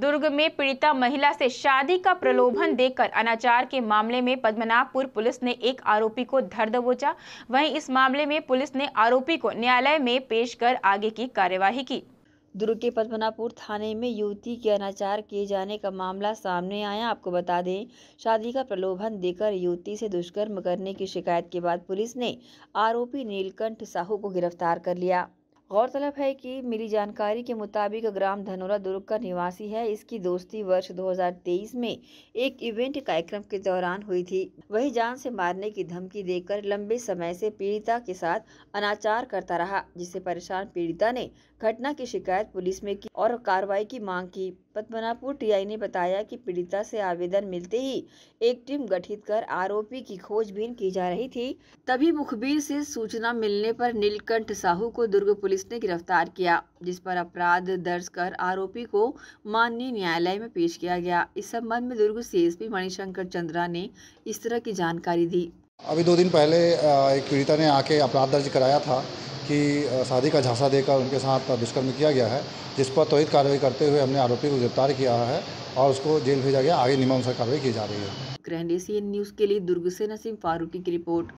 दुर्ग में पीड़िता महिला से शादी का प्रलोभन देकर अनाचार के मामले में पद्मनाभपुर पुलिस ने एक आरोपी को धर दबोचा वहीं इस मामले में पुलिस ने आरोपी को न्यायालय में पेश कर आगे की कार्यवाही की दुर्ग के पद्मनापुर थाने में युवती के अनाचार किए जाने का मामला सामने आया आपको बता दें शादी का प्रलोभन देकर युवती से दुष्कर्म करने की शिकायत के बाद पुलिस ने आरोपी नीलकंठ साहू को गिरफ्तार कर लिया गौरतलब है कि मिली जानकारी के मुताबिक ग्राम धनोरा दुर्ग का निवासी है इसकी दोस्ती वर्ष 2023 में एक इवेंट कार्यक्रम के दौरान हुई थी वही जान से मारने की धमकी देकर लंबे समय से पीड़िता के साथ अनाचार करता रहा जिससे परेशान पीड़िता ने घटना की शिकायत पुलिस में की और कार्रवाई की मांग की पद्मनापुर टीआई ने बताया कि पीड़िता से आवेदन मिलते ही एक टीम गठित कर आरोपी की खोजबीन की जा रही थी तभी मुखबिर से सूचना मिलने पर नीलकंठ साहू को दुर्ग पुलिस पुलिस ने गिरफ्तार किया जिस पर अपराध दर्ज कर आरोपी को माननीय न्यायालय में पेश किया गया इस संबंध में दुर्ग सी एस मणिशंकर चंद्रा ने इस तरह की जानकारी दी अभी दो दिन पहले एक पीड़िता ने आके अपराध दर्ज कराया था कि शादी का झांसा देकर उनके साथ दुष्कर्म किया गया है जिस पर त्वरित कार्रवाई करते हुए हमने आरोपी को गिरफ्तार किया है और उसको जेल भेजा गया आगे नियमानुसार कार्रवाई की जा रही है एशियन न्यूज़ के लिए दुर्ग से नसीम फारूकी की रिपोर्ट